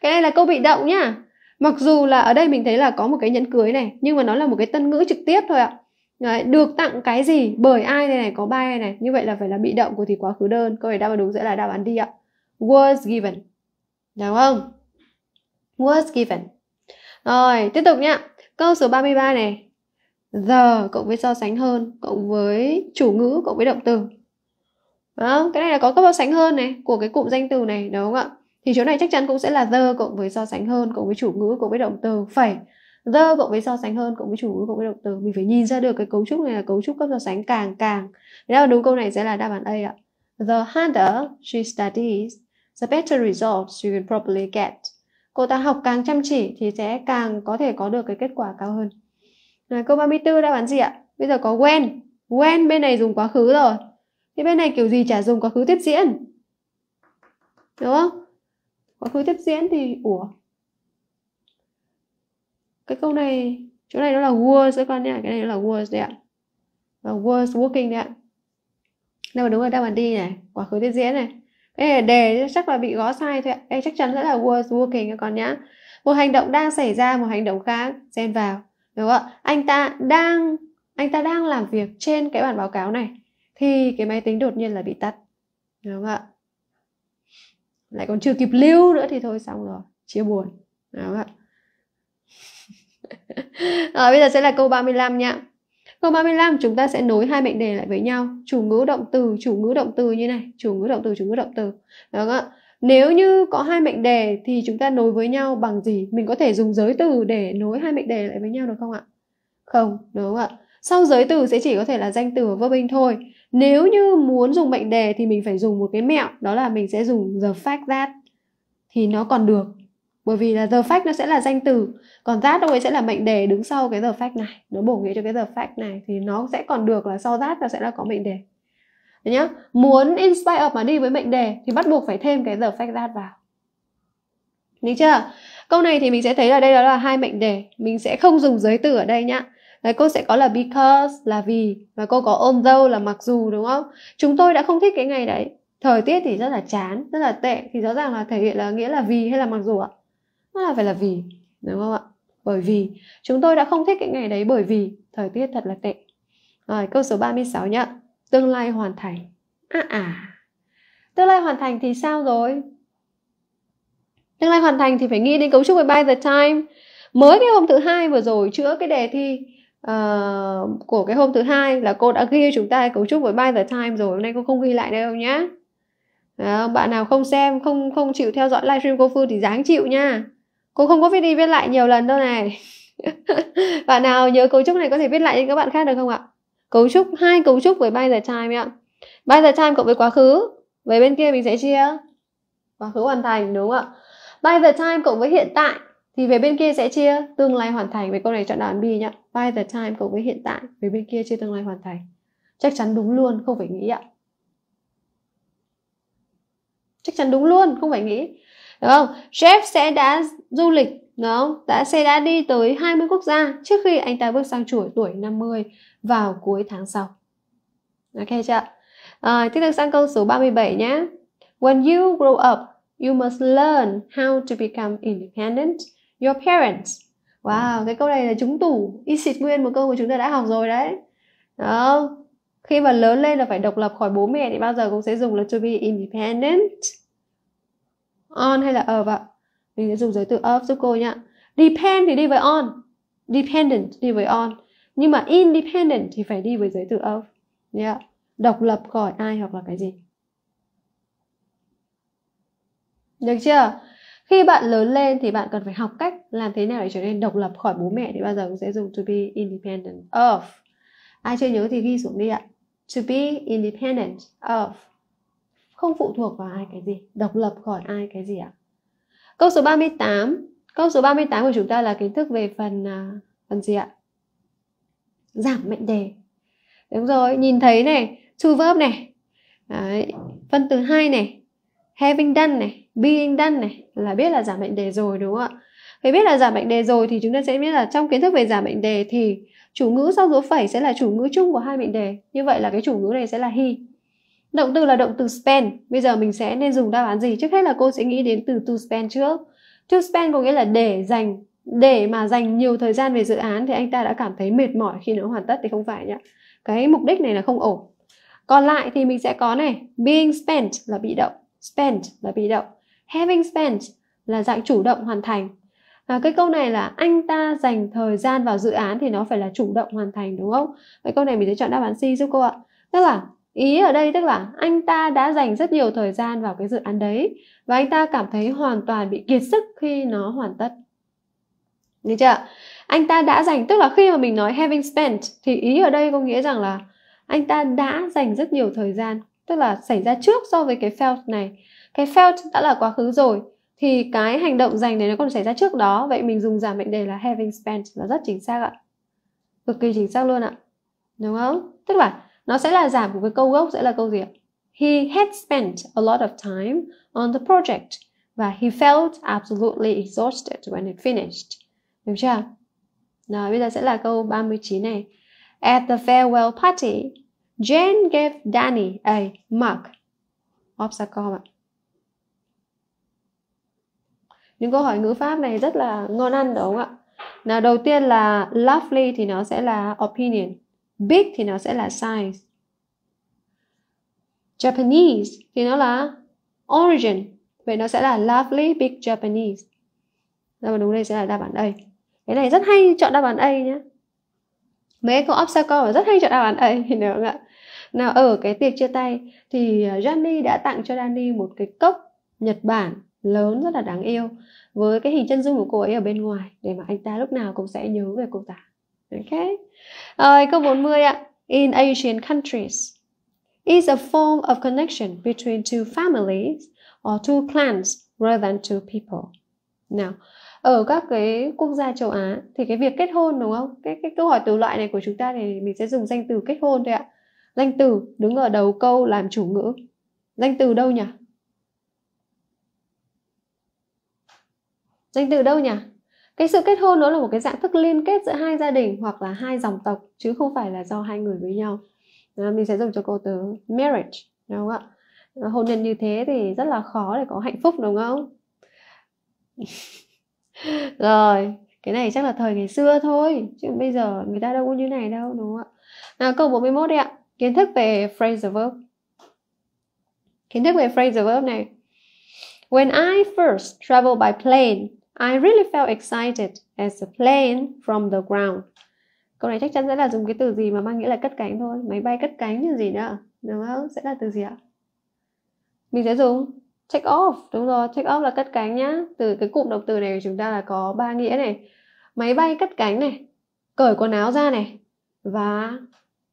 cái này là câu bị động nhá mặc dù là ở đây mình thấy là có một cái nhẫn cưới này nhưng mà nó là một cái tân ngữ trực tiếp thôi ạ Đấy, được tặng cái gì bởi ai này này có bay này, này như vậy là phải là bị động của thì quá khứ đơn câu này đáp án đúng sẽ là đáp án đi ạ was given đúng không was given rồi tiếp tục nhá câu số 33 này the cộng với so sánh hơn cộng với chủ ngữ cộng với động từ đó, cái này là có cấp so sánh hơn này của cái cụm danh từ này đúng không ạ thì chỗ này chắc chắn cũng sẽ là the cộng với so sánh hơn cộng với chủ ngữ cộng với động từ phải the cộng với so sánh hơn cộng với chủ ngữ cộng với động từ mình phải nhìn ra được cái cấu trúc này là cấu trúc cấp so sánh càng càng thế nào đúng câu này sẽ là đáp án A ạ the harder she studies the better results she can probably get cô ta học càng chăm chỉ thì sẽ càng có thể có được cái kết quả cao hơn à, câu 34 đáp án gì ạ bây giờ có when when bên này dùng quá khứ rồi thì bên này kiểu gì chả dùng quá khứ tiếp diễn đúng không quá khứ tiếp diễn thì ủa cái câu này chỗ này nó là was các con nhá cái này nó là was đấy ạ và was working đấy ạ đâu đúng rồi đáp án đi này quá khứ tiếp diễn này cái này đề chắc là bị gõ sai thôi ạ đây chắc chắn sẽ là was working các con nhá một hành động đang xảy ra một hành động khác xen vào đúng không ạ anh ta đang anh ta đang làm việc trên cái bản báo cáo này thì cái máy tính đột nhiên là bị tắt đúng không ạ lại còn chưa kịp lưu nữa thì thôi xong rồi chia buồn đúng không ạ rồi bây giờ sẽ là câu 35 nhá câu 35 chúng ta sẽ nối hai mệnh đề lại với nhau chủ ngữ động từ chủ ngữ động từ như này chủ ngữ động từ chủ ngữ động từ đúng không ạ nếu như có hai mệnh đề thì chúng ta nối với nhau bằng gì mình có thể dùng giới từ để nối hai mệnh đề lại với nhau được không ạ không đúng không ạ sau giới từ sẽ chỉ có thể là danh từ và verb in thôi nếu như muốn dùng mệnh đề thì mình phải dùng một cái mẹo đó là mình sẽ dùng the fact that thì nó còn được bởi vì là the fact nó sẽ là danh từ còn that đâu ấy sẽ là mệnh đề đứng sau cái the fact này nó bổ nghĩa cho cái the fact này thì nó sẽ còn được là sau that nó sẽ là có mệnh đề Đấy nhá muốn inspire mà đi với mệnh đề thì bắt buộc phải thêm cái the fact that vào được chưa câu này thì mình sẽ thấy là đây đó là hai mệnh đề mình sẽ không dùng giới từ ở đây nhá Đấy, cô sẽ có là because là vì và cô có although là mặc dù đúng không? Chúng tôi đã không thích cái ngày đấy. Thời tiết thì rất là chán, rất là tệ thì rõ ràng là thể hiện là nghĩa là vì hay là mặc dù ạ? Nó là phải là vì, đúng không ạ? Bởi vì chúng tôi đã không thích cái ngày đấy bởi vì thời tiết thật là tệ. Rồi, câu số 36 nhá. Tương lai hoàn thành. À à. Tương lai hoàn thành thì sao rồi? Tương lai hoàn thành thì phải nghĩ đến cấu trúc by the time mới cái hôm thứ hai vừa rồi chữa cái đề thi uh, của cái hôm thứ hai là cô đã ghi chúng ta cấu trúc với by the time rồi hôm nay cô không ghi lại đâu nhá Đó, ờ, bạn nào không xem không không chịu theo dõi livestream cô Phương thì dáng chịu nha cô không có viết đi viết lại nhiều lần đâu này [LAUGHS] bạn nào nhớ cấu trúc này có thể viết lại cho các bạn khác được không ạ cấu trúc hai cấu trúc với by the time ạ by the time cộng với quá khứ về bên kia mình sẽ chia quá khứ hoàn thành đúng không ạ by the time cộng với hiện tại thì về bên kia sẽ chia tương lai hoàn thành với câu này chọn đáp án B nhá by the time cậu với hiện tại với bên kia chưa tương lai hoàn thành chắc chắn đúng luôn không phải nghĩ ạ chắc chắn đúng luôn không phải nghĩ đúng không Jeff sẽ đã du lịch đúng không đã sẽ đã đi tới 20 quốc gia trước khi anh ta bước sang chuỗi tuổi 50 vào cuối tháng sau ok chưa à, tiếp tục sang câu số 37 nhé when you grow up you must learn how to become independent your parents wow cái câu này là trúng tủ y xịt nguyên một câu của chúng ta đã học rồi đấy đó khi mà lớn lên là phải độc lập khỏi bố mẹ thì bao giờ cũng sẽ dùng là to be independent on hay là of ạ mình sẽ dùng giới từ of giúp cô nhá depend thì đi với on dependent đi với on nhưng mà independent thì phải đi với giới từ of nhá yeah. độc lập khỏi ai hoặc là cái gì được chưa khi bạn lớn lên thì bạn cần phải học cách làm thế nào để trở nên độc lập khỏi bố mẹ thì bao giờ cũng sẽ dùng to be independent of ai chưa nhớ thì ghi xuống đi ạ to be independent of không phụ thuộc vào ai cái gì độc lập khỏi ai cái gì ạ câu số 38 câu số 38 của chúng ta là kiến thức về phần à, phần gì ạ giảm mệnh đề đúng rồi nhìn thấy này to verb này Đấy. phân từ hai này having done này being done này là biết là giảm mệnh đề rồi đúng không ạ phải biết là giảm mệnh đề rồi thì chúng ta sẽ biết là trong kiến thức về giảm mệnh đề thì chủ ngữ sau dấu phẩy sẽ là chủ ngữ chung của hai mệnh đề như vậy là cái chủ ngữ này sẽ là he động từ là động từ spend bây giờ mình sẽ nên dùng đáp án gì trước hết là cô sẽ nghĩ đến từ to spend trước to spend có nghĩa là để dành để mà dành nhiều thời gian về dự án thì anh ta đã cảm thấy mệt mỏi khi nó hoàn tất thì không phải nhá cái mục đích này là không ổn còn lại thì mình sẽ có này being spent là bị động spent là bị động having spent là dạng chủ động hoàn thành và cái câu này là anh ta dành thời gian vào dự án thì nó phải là chủ động hoàn thành đúng không vậy câu này mình sẽ chọn đáp án C giúp cô ạ tức là ý ở đây tức là anh ta đã dành rất nhiều thời gian vào cái dự án đấy và anh ta cảm thấy hoàn toàn bị kiệt sức khi nó hoàn tất được chưa anh ta đã dành tức là khi mà mình nói having spent thì ý ở đây có nghĩa rằng là anh ta đã dành rất nhiều thời gian tức là xảy ra trước so với cái felt này cái felt đã là quá khứ rồi thì cái hành động dành này nó còn xảy ra trước đó vậy mình dùng giảm mệnh đề là having spent là rất chính xác ạ cực kỳ chính xác luôn ạ đúng không tức là nó sẽ là giảm của cái câu gốc sẽ là câu gì ạ he had spent a lot of time on the project và he felt absolutely exhausted when it finished đúng chưa nào bây giờ sẽ là câu 39 này at the farewell party Jane gave Danny a mug. Obstacle ạ. Những câu hỏi ngữ pháp này rất là ngon ăn đúng không ạ? Nào đầu tiên là lovely thì nó sẽ là opinion. Big thì nó sẽ là size. Japanese thì nó là origin. Vậy nó sẽ là lovely big Japanese. Đáp án đúng đây sẽ là đáp án A. Cái này rất hay chọn đáp án A nhé. Mấy câu obstacle rất hay chọn đáp án A thì đúng không ạ? nào ở cái tiệc chia tay thì Johnny à, đã tặng cho Dani một cái cốc Nhật Bản lớn rất là đáng yêu với cái hình chân dung của cô ấy ở bên ngoài để mà anh ta lúc nào cũng sẽ nhớ về cô ta. Ok. Rồi câu 40 ạ. In Asian countries is a form of connection between two families or two clans rather than two people. Nào, ở các cái quốc gia châu Á thì cái việc kết hôn đúng không? Cái cái câu hỏi từ loại này của chúng ta thì mình sẽ dùng danh từ kết hôn thôi ạ. Danh từ đứng ở đầu câu làm chủ ngữ. Danh từ đâu nhỉ? Danh từ đâu nhỉ? Cái sự kết hôn đó là một cái dạng thức liên kết giữa hai gia đình hoặc là hai dòng tộc chứ không phải là do hai người với nhau. À, mình sẽ dùng cho cô từ marriage, đúng không ạ? Hôn nhân như thế thì rất là khó để có hạnh phúc đúng không? [LAUGHS] Rồi, cái này chắc là thời ngày xưa thôi chứ bây giờ người ta đâu có như này đâu đúng không ạ? Nào câu 41 đi ạ kiến thức về phrasal verb kiến thức về phrasal verb này When I first traveled by plane, I really felt excited as the plane from the ground. Câu này chắc chắn sẽ là dùng cái từ gì mà mang nghĩa là cất cánh thôi. Máy bay cất cánh như gì nữa. Đúng không? Sẽ là từ gì ạ? Mình sẽ dùng take off. Đúng rồi, take off là cất cánh nhá. Từ cái cụm động từ này của chúng ta là có ba nghĩa này. Máy bay cất cánh này, cởi quần áo ra này và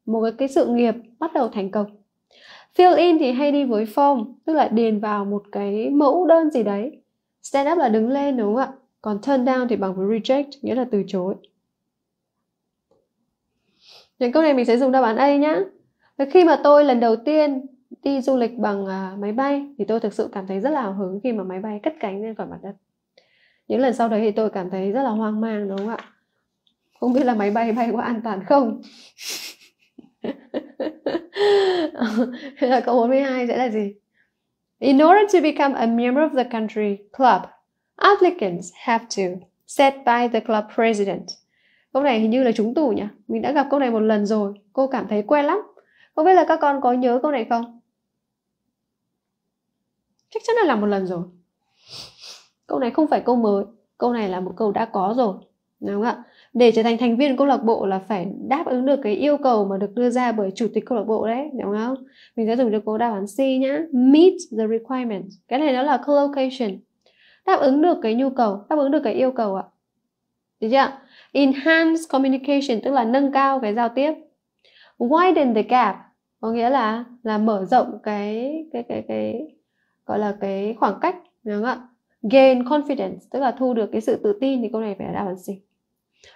một cái, sự nghiệp bắt đầu thành công fill in thì hay đi với form tức là điền vào một cái mẫu đơn gì đấy stand up là đứng lên đúng không ạ còn turn down thì bằng với reject nghĩa là từ chối những câu này mình sẽ dùng đáp án A nhá khi mà tôi lần đầu tiên đi du lịch bằng à, máy bay thì tôi thực sự cảm thấy rất là hào hứng khi mà máy bay cất cánh lên khỏi mặt đất những lần sau đấy thì tôi cảm thấy rất là hoang mang đúng không ạ không biết là máy bay bay có an toàn không [LAUGHS] là câu 42 sẽ là gì? In order to become a member of the country club, applicants have to set by the club president. Câu này hình như là chúng tủ nhỉ? Mình đã gặp câu này một lần rồi. Cô cảm thấy quen lắm. Không biết là các con có nhớ câu này không? Chắc chắn là làm một lần rồi. Câu này không phải câu mới. Câu này là một câu đã có rồi. Đúng không ạ? để trở thành thành viên câu lạc bộ là phải đáp ứng được cái yêu cầu mà được đưa ra bởi chủ tịch câu lạc bộ đấy đúng không mình sẽ dùng cho cố đáp án C nhá meet the requirement cái này nó là collocation đáp ứng được cái nhu cầu đáp ứng được cái yêu cầu ạ được chưa enhance communication tức là nâng cao cái giao tiếp widen the gap có nghĩa là là mở rộng cái cái cái cái gọi là cái khoảng cách đúng không ạ gain confidence tức là thu được cái sự tự tin thì câu này phải là đáp án C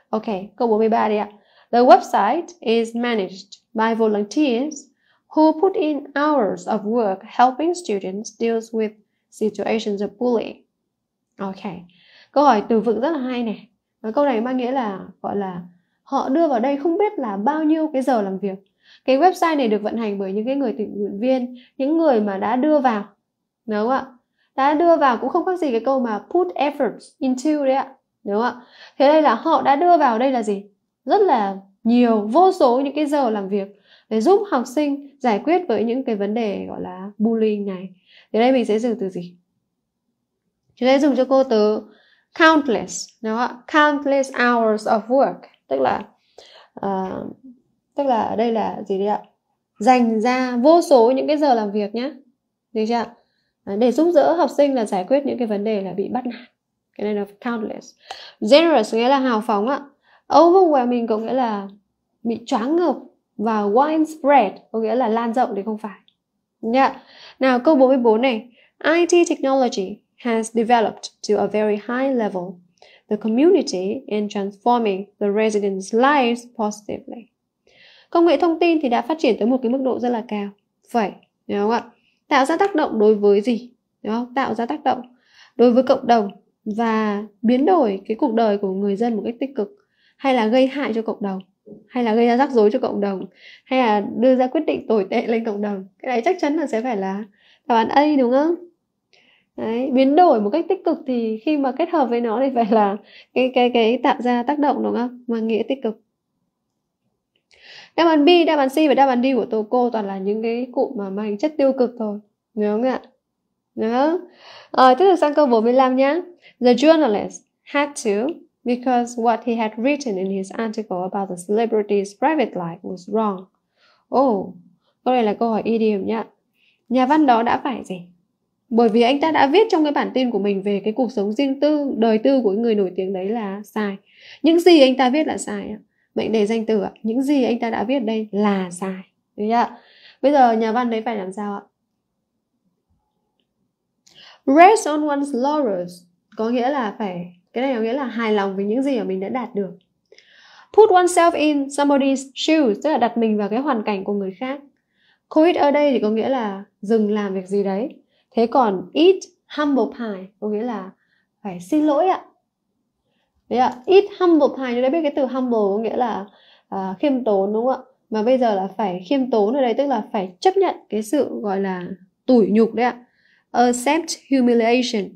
Ok, câu 43 đi ạ. The website is managed by volunteers who put in hours of work helping students deal with situations of bullying. Ok. Câu hỏi từ vựng rất là hay nè. câu này mang nghĩa là gọi là họ đưa vào đây không biết là bao nhiêu cái giờ làm việc. Cái website này được vận hành bởi những cái người tình nguyện viên, những người mà đã đưa vào. Đúng không ạ? Đã đưa vào cũng không khác gì cái câu mà put efforts into đấy ạ đúng không ạ thế đây là họ đã đưa vào đây là gì rất là nhiều vô số những cái giờ làm việc để giúp học sinh giải quyết với những cái vấn đề gọi là bullying này Thế đây mình sẽ dùng từ gì chúng ta dùng cho cô từ countless đúng không ạ countless hours of work tức là uh, tức là ở đây là gì đấy ạ dành ra vô số những cái giờ làm việc nhé được chưa để giúp đỡ học sinh là giải quyết những cái vấn đề là bị bắt nạt cái này là countless generous nghĩa là hào phóng ạ overwhelming có nghĩa là bị choáng ngợp và widespread có nghĩa là lan rộng thì không phải nhá yeah. nào câu 44 này IT technology has developed to a very high level the community in transforming the residents' lives positively. Công nghệ thông tin thì đã phát triển tới một cái mức độ rất là cao. Vậy, đúng không ạ? Tạo ra tác động đối với gì? Đúng không? Tạo ra tác động đối với cộng đồng và biến đổi cái cuộc đời của người dân một cách tích cực hay là gây hại cho cộng đồng hay là gây ra rắc rối cho cộng đồng hay là đưa ra quyết định tồi tệ lên cộng đồng cái đấy chắc chắn là sẽ phải là đáp án A đúng không đấy, biến đổi một cách tích cực thì khi mà kết hợp với nó thì phải là cái cái cái tạo ra tác động đúng không mà nghĩa tích cực đáp án B, đáp án C và đáp án D của Tô Cô toàn là những cái cụm mà mang chất tiêu cực thôi đúng không ạ Nhớ. Ờ, tiếp tục sang câu 45 nhé. The journalist had to because what he had written in his article about the celebrity's private life was wrong. Oh, câu này là câu hỏi idiom nhé. Nhà văn đó đã phải gì? Bởi vì anh ta đã viết trong cái bản tin của mình về cái cuộc sống riêng tư, đời tư của người nổi tiếng đấy là sai. Những gì anh ta viết là sai. Mệnh đề danh từ ạ. Những gì anh ta đã viết đây là sai. Đúng chưa? Bây giờ nhà văn đấy phải làm sao ạ? Rest on one's laurels có nghĩa là phải cái này có nghĩa là hài lòng với những gì mà mình đã đạt được. Put oneself in somebody's shoes tức là đặt mình vào cái hoàn cảnh của người khác. Quit ở đây thì có nghĩa là dừng làm việc gì đấy. Thế còn eat humble pie có nghĩa là phải xin lỗi ạ. Đấy ạ, eat humble pie chúng ta biết cái từ humble có nghĩa là à, khiêm tốn đúng không ạ? Mà bây giờ là phải khiêm tốn ở đây tức là phải chấp nhận cái sự gọi là tủi nhục đấy ạ accept humiliation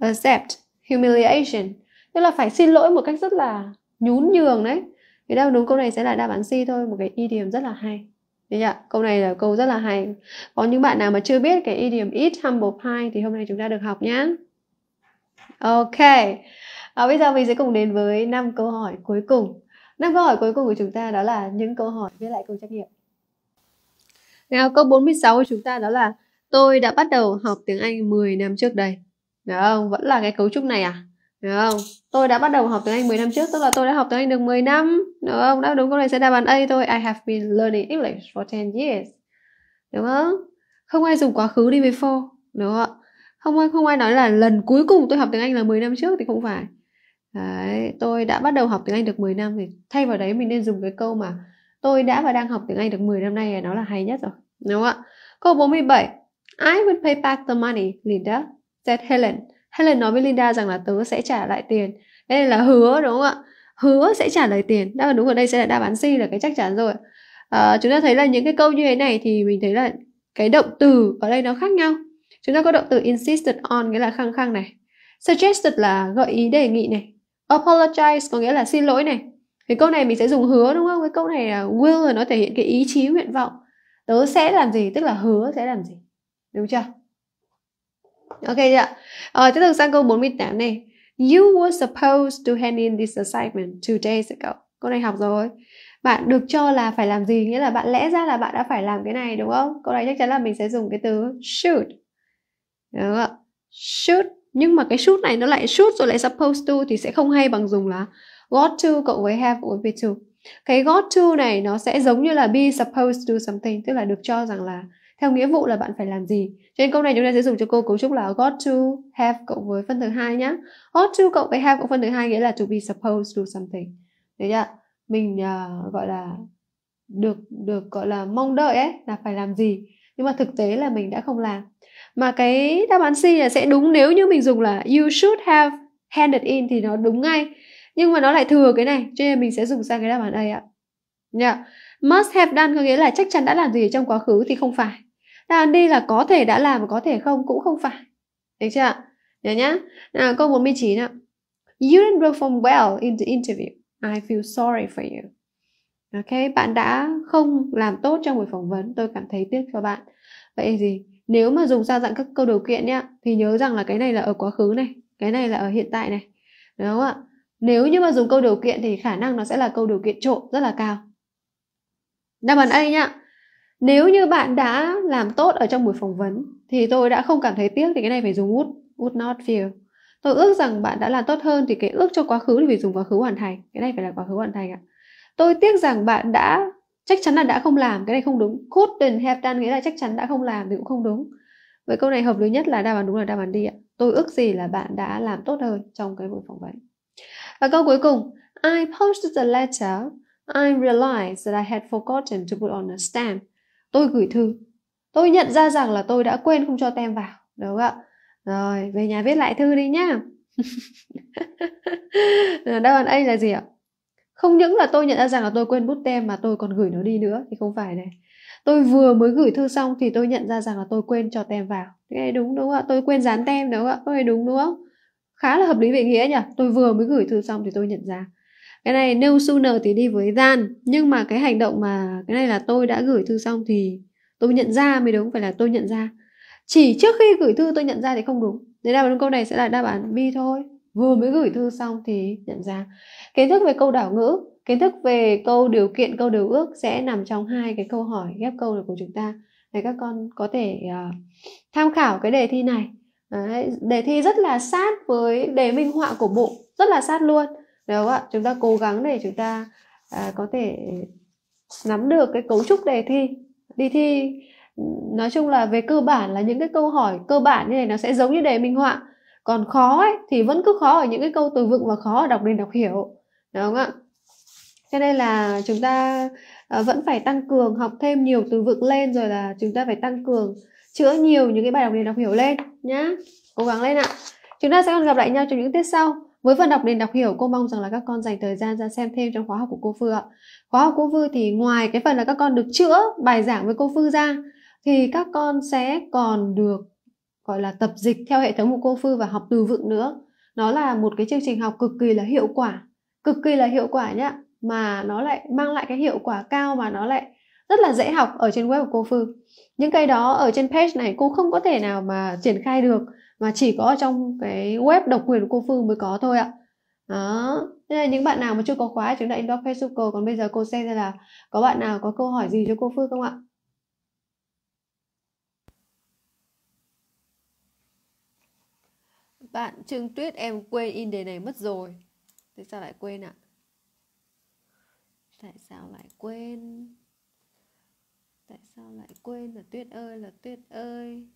accept humiliation tức là phải xin lỗi một cách rất là nhún nhường đấy thì đáp đúng câu này sẽ là đáp án C thôi một cái idiom rất là hay Đấy ạ, câu này là câu rất là hay. Có những bạn nào mà chưa biết cái idiom eat humble pie thì hôm nay chúng ta được học nhé. Ok. À, bây giờ mình sẽ cùng đến với năm câu hỏi cuối cùng. Năm câu hỏi cuối cùng của chúng ta đó là những câu hỏi viết lại câu trách nhiệm. Nào, câu 46 của chúng ta đó là Tôi đã bắt đầu học tiếng Anh 10 năm trước đây. Đúng không? Vẫn là cái cấu trúc này à? Đúng không? Tôi đã bắt đầu học tiếng Anh 10 năm trước, tức là tôi đã học tiếng Anh được 10 năm. Đúng không? Đáp đúng câu này sẽ đáp án A thôi. I have been learning English for 10 years. Đúng không? Không ai dùng quá khứ đi before. Đúng không Không ai, không ai nói là lần cuối cùng tôi học tiếng Anh là 10 năm trước thì không phải. Đấy, tôi đã bắt đầu học tiếng Anh được 10 năm thì thay vào đấy mình nên dùng cái câu mà tôi đã và đang học tiếng Anh được 10 năm nay là nó là hay nhất rồi. Đúng không ạ? Câu 47 I will pay back the money, Linda, said Helen. Helen nói với Linda rằng là tớ sẽ trả lại tiền. Đây là hứa đúng không ạ? Hứa sẽ trả lại tiền. Đáp án đúng ở đây sẽ là đáp án C là cái chắc chắn rồi. À, chúng ta thấy là những cái câu như thế này thì mình thấy là cái động từ ở đây nó khác nhau. Chúng ta có động từ insisted on nghĩa là khăng khăng này. Suggested là gợi ý đề nghị này. Apologize có nghĩa là xin lỗi này. Cái câu này mình sẽ dùng hứa đúng không? Cái câu này là will là nó thể hiện cái ý chí nguyện vọng. Tớ sẽ làm gì tức là hứa sẽ làm gì. Đúng chưa? Ok chưa? Ờ, tiếp tục sang câu 48 này. You were supposed to hand in this assignment two days ago. Câu này học rồi. Bạn được cho là phải làm gì? Nghĩa là bạn lẽ ra là bạn đã phải làm cái này đúng không? Câu này chắc chắn là mình sẽ dùng cái từ should. Đúng không? Should. Nhưng mà cái should này nó lại should rồi lại supposed to thì sẽ không hay bằng dùng là got to cộng với have cộng với be to. Cái got to này nó sẽ giống như là be supposed to something. Tức là được cho rằng là theo nghĩa vụ là bạn phải làm gì cho nên câu này chúng ta sẽ dùng cho cô cấu trúc là got to have cộng với phân thứ hai nhá got to cộng với have cộng phân thứ hai nghĩa là to be supposed to something được chưa mình uh, gọi là được được gọi là mong đợi ấy là phải làm gì nhưng mà thực tế là mình đã không làm mà cái đáp án C là sẽ đúng nếu như mình dùng là you should have handed in thì nó đúng ngay nhưng mà nó lại thừa cái này cho nên mình sẽ dùng sang cái đáp án A ạ nhá yeah. must have done có nghĩa là chắc chắn đã làm gì trong quá khứ thì không phải đáp án đi là có thể đã làm và có thể không cũng không phải được chưa nhớ nhá nào câu 49 nào you didn't perform well in the interview I feel sorry for you ok bạn đã không làm tốt trong buổi phỏng vấn tôi cảm thấy tiếc cho bạn vậy gì nếu mà dùng sao dạng các câu điều kiện nhá thì nhớ rằng là cái này là ở quá khứ này cái này là ở hiện tại này đúng không ạ nếu như mà dùng câu điều kiện thì khả năng nó sẽ là câu điều kiện trộn rất là cao đáp án A nhá nếu như bạn đã làm tốt ở trong buổi phỏng vấn thì tôi đã không cảm thấy tiếc thì cái này phải dùng would would not feel tôi ước rằng bạn đã làm tốt hơn thì cái ước cho quá khứ thì phải dùng quá khứ hoàn thành cái này phải là quá khứ hoàn thành ạ tôi tiếc rằng bạn đã chắc chắn là đã không làm cái này không đúng couldn't have done nghĩa là chắc chắn đã không làm thì cũng không đúng vậy câu này hợp lý nhất là đáp án đúng là đáp án đi ạ tôi ước gì là bạn đã làm tốt hơn trong cái buổi phỏng vấn và câu cuối cùng I posted the letter I realized that I had forgotten to put on a stamp tôi gửi thư tôi nhận ra rằng là tôi đã quên không cho tem vào đúng không ạ rồi về nhà viết lại thư đi nhá [LAUGHS] đáp án a là gì ạ không những là tôi nhận ra rằng là tôi quên bút tem mà tôi còn gửi nó đi nữa thì không phải này tôi vừa mới gửi thư xong thì tôi nhận ra rằng là tôi quên cho tem vào nghe đúng đúng không ạ tôi quên dán tem đúng không ạ cái đúng đúng không khá là hợp lý về nghĩa nhỉ tôi vừa mới gửi thư xong thì tôi nhận ra cái này nêu su sooner thì đi với gian nhưng mà cái hành động mà cái này là tôi đã gửi thư xong thì tôi nhận ra mới đúng phải là tôi nhận ra chỉ trước khi gửi thư tôi nhận ra thì không đúng nên đáp án câu này sẽ là đáp án b thôi vừa mới gửi thư xong thì nhận ra kiến thức về câu đảo ngữ kiến thức về câu điều kiện câu điều ước sẽ nằm trong hai cái câu hỏi ghép câu này của chúng ta để các con có thể uh, tham khảo cái đề thi này Đấy, đề thi rất là sát với đề minh họa của bộ rất là sát luôn được không ạ? Chúng ta cố gắng để chúng ta à, có thể nắm được cái cấu trúc đề thi. Đi thi nói chung là về cơ bản là những cái câu hỏi cơ bản như này nó sẽ giống như đề minh họa. Còn khó ấy thì vẫn cứ khó ở những cái câu từ vựng và khó ở đọc nên đọc hiểu. Đúng không ạ? Cho nên là chúng ta à, vẫn phải tăng cường học thêm nhiều từ vựng lên rồi là chúng ta phải tăng cường chữa nhiều những cái bài đọc đề đọc hiểu lên nhá. Cố gắng lên ạ. Chúng ta sẽ còn gặp lại nhau trong những tiết sau. Với phần đọc nền đọc hiểu, cô mong rằng là các con dành thời gian ra xem thêm trong khóa học của cô Phương ạ. Khóa học cô Phương thì ngoài cái phần là các con được chữa bài giảng với cô Phương ra, thì các con sẽ còn được gọi là tập dịch theo hệ thống của cô Phương và học từ vựng nữa. Nó là một cái chương trình học cực kỳ là hiệu quả, cực kỳ là hiệu quả nhá, mà nó lại mang lại cái hiệu quả cao mà nó lại rất là dễ học ở trên web của cô Phương. Những cái đó ở trên page này cô không có thể nào mà triển khai được mà chỉ có trong cái web độc quyền của cô Phương mới có thôi ạ đó nên là những bạn nào mà chưa có khóa chúng ta inbox Facebook circle còn bây giờ cô xem ra là có bạn nào có câu hỏi gì cho cô Phương không ạ bạn Trương Tuyết em quên in đề này mất rồi tại sao lại quên ạ tại sao lại quên tại sao lại quên là tuyết ơi là tuyết ơi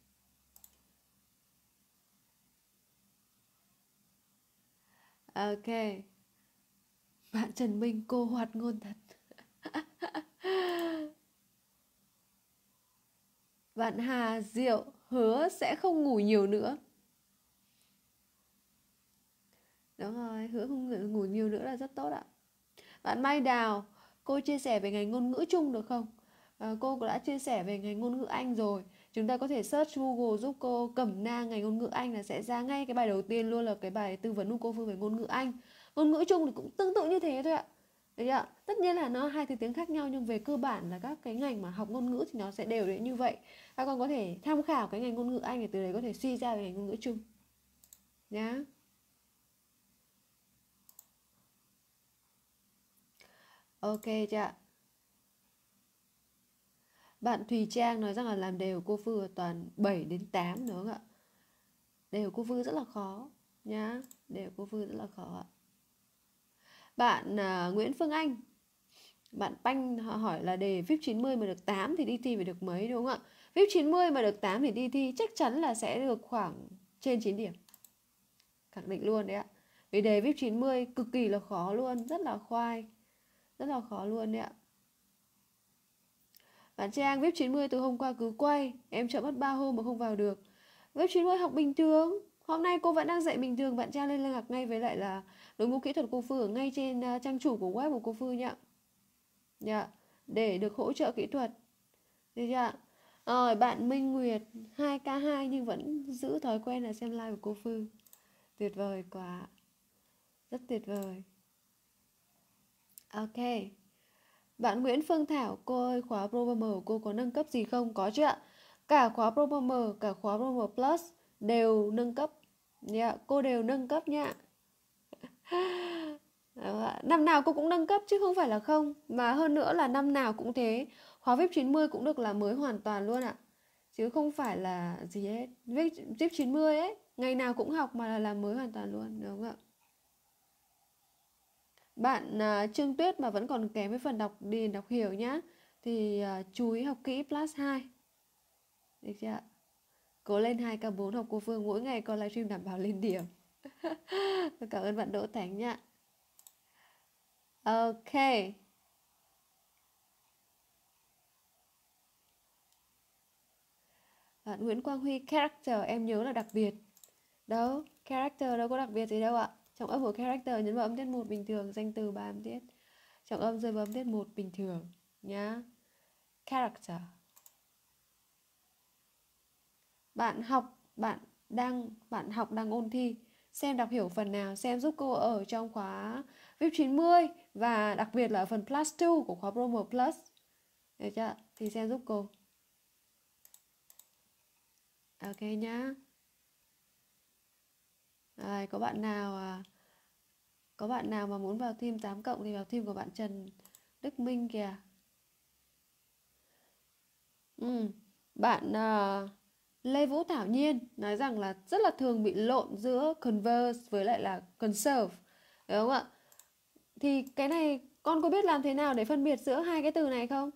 ok bạn trần minh cô hoạt ngôn thật [LAUGHS] bạn hà diệu hứa sẽ không ngủ nhiều nữa đúng rồi hứa không ngủ nhiều nữa là rất tốt ạ bạn mai đào cô chia sẻ về ngành ngôn ngữ chung được không à, cô đã chia sẻ về ngành ngôn ngữ anh rồi chúng ta có thể search Google giúp cô cẩm nang ngành ngôn ngữ Anh là sẽ ra ngay cái bài đầu tiên luôn là cái bài tư vấn của cô Phương về ngôn ngữ Anh ngôn ngữ chung thì cũng tương tự như thế thôi ạ Đấy ạ, tất nhiên là nó hai thứ tiếng khác nhau nhưng về cơ bản là các cái ngành mà học ngôn ngữ thì nó sẽ đều đến như vậy. Các con có thể tham khảo cái ngành ngôn ngữ Anh để từ đấy có thể suy ra về ngành ngôn ngữ chung. Nhá. Ok chị ạ. Bạn Thùy Trang nói rằng là làm đều cô Phương toàn 7 đến 8 nữa không ạ? đều cô Phương rất là khó nhá. đều cô Phương rất là khó ạ. Bạn uh, Nguyễn Phương Anh bạn Panh họ hỏi là đề VIP 90 mà được 8 thì đi thi phải được mấy đúng không ạ? VIP 90 mà được 8 thì đi thi chắc chắn là sẽ được khoảng trên 9 điểm. Khẳng định luôn đấy ạ. Vì đề VIP 90 cực kỳ là khó luôn, rất là khoai. Rất là khó luôn đấy ạ bạn Trang, web 90 từ hôm qua cứ quay, em chậm mất 3 hôm mà không vào được. Web 90 học bình thường, hôm nay cô vẫn đang dạy bình thường, bạn Trang lên liên lạc ngay với lại là đội ngũ kỹ thuật cô Phương ở ngay trên à, trang chủ của web của cô Phương nhá. Dạ, để được hỗ trợ kỹ thuật. Được chưa? Rồi, bạn Minh Nguyệt 2K2 nhưng vẫn giữ thói quen là xem live của cô Phương. Tuyệt vời quá. Rất tuyệt vời. Ok. Bạn Nguyễn Phương Thảo, cô ơi khóa Programmer cô có nâng cấp gì không? Có chứ ạ. Cả khóa Programmer, cả khóa Programmer Plus đều nâng cấp. dạ cô đều nâng cấp nha. [LAUGHS] năm nào cô cũng nâng cấp chứ không phải là không Mà hơn nữa là năm nào cũng thế Khóa VIP 90 cũng được là mới hoàn toàn luôn ạ Chứ không phải là gì hết VIP 90 ấy Ngày nào cũng học mà là làm mới hoàn toàn luôn Đúng không ạ bạn uh, Trương Tuyết mà vẫn còn kém với phần đọc đi đọc hiểu nhá thì uh, chú ý học kỹ plus 2 được chưa cố lên 2 k 4 học cô Phương mỗi ngày con livestream đảm bảo lên điểm [LAUGHS] cảm ơn bạn Đỗ Thánh nhá ok Bạn Nguyễn Quang Huy character em nhớ là đặc biệt đâu character đâu có đặc biệt gì đâu ạ Trọng âm của character nhấn vào âm tiết một bình thường, danh từ ba âm tiết. Trọng âm rơi vào âm tiết một bình thường nhá. Character. Bạn học, bạn đang bạn học đang ôn thi, xem đọc hiểu phần nào, xem giúp cô ở trong khóa VIP 90 và đặc biệt là ở phần Plus 2 của khóa Promo Plus. Được chưa? Thì xem giúp cô. Ok nhá. Rồi, có bạn nào à, có bạn nào mà muốn vào team 8 cộng thì vào team của bạn Trần Đức Minh kìa ừ. bạn uh, Lê Vũ Thảo Nhiên nói rằng là rất là thường bị lộn giữa converse với lại là conserve đúng không ạ thì cái này con có biết làm thế nào để phân biệt giữa hai cái từ này không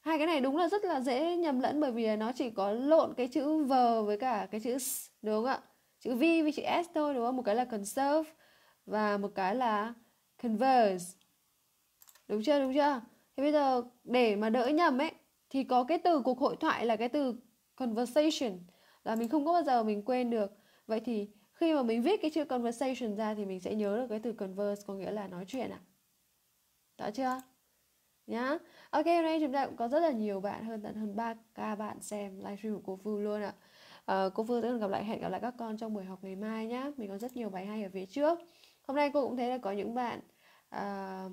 hai cái này đúng là rất là dễ nhầm lẫn bởi vì nó chỉ có lộn cái chữ v với cả cái chữ s đúng không ạ chữ v với chữ s thôi đúng không một cái là conserve và một cái là converse đúng chưa đúng chưa thế bây giờ để mà đỡ nhầm ấy thì có cái từ cuộc hội thoại là cái từ conversation là mình không có bao giờ mình quên được vậy thì khi mà mình viết cái chữ conversation ra thì mình sẽ nhớ được cái từ converse có nghĩa là nói chuyện à? đó chưa nhá yeah. ok hôm nay chúng ta cũng có rất là nhiều bạn hơn tận hơn ba k bạn xem livestream của cô Vu luôn ạ à. Ờ, cô Phương sẽ gặp lại hẹn gặp lại các con trong buổi học ngày mai nhé. Mình có rất nhiều bài hay ở phía trước. Hôm nay cô cũng thấy là có những bạn à,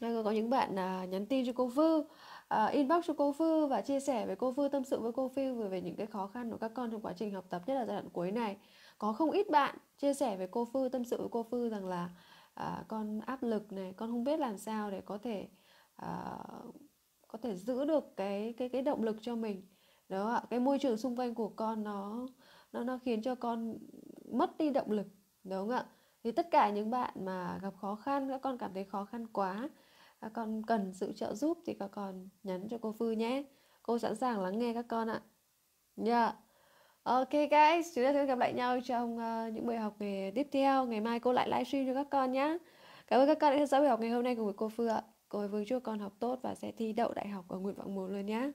có những bạn à, nhắn tin cho cô Phương uh, inbox cho cô Phư và chia sẻ với cô Phư tâm sự với cô Phư vừa về những cái khó khăn của các con trong quá trình học tập nhất là giai đoạn cuối này có không ít bạn chia sẻ với cô Phư tâm sự với cô Phư rằng là uh, con áp lực này con không biết làm sao để có thể uh, có thể giữ được cái cái cái động lực cho mình đó ạ cái môi trường xung quanh của con nó nó nó khiến cho con mất đi động lực đúng không ạ thì tất cả những bạn mà gặp khó khăn các con cảm thấy khó khăn quá các con cần sự trợ giúp thì các con nhắn cho cô Phương nhé cô sẵn sàng lắng nghe các con ạ yeah. Dạ. ok guys chúng ta sẽ gặp lại nhau trong uh, những buổi học nghề tiếp theo ngày mai cô lại livestream cho các con nhé cảm ơn các con đã theo dõi buổi học ngày hôm nay cùng với cô Phương ạ cô Phương chúc con học tốt và sẽ thi đậu đại học ở nguyện vọng một luôn nhé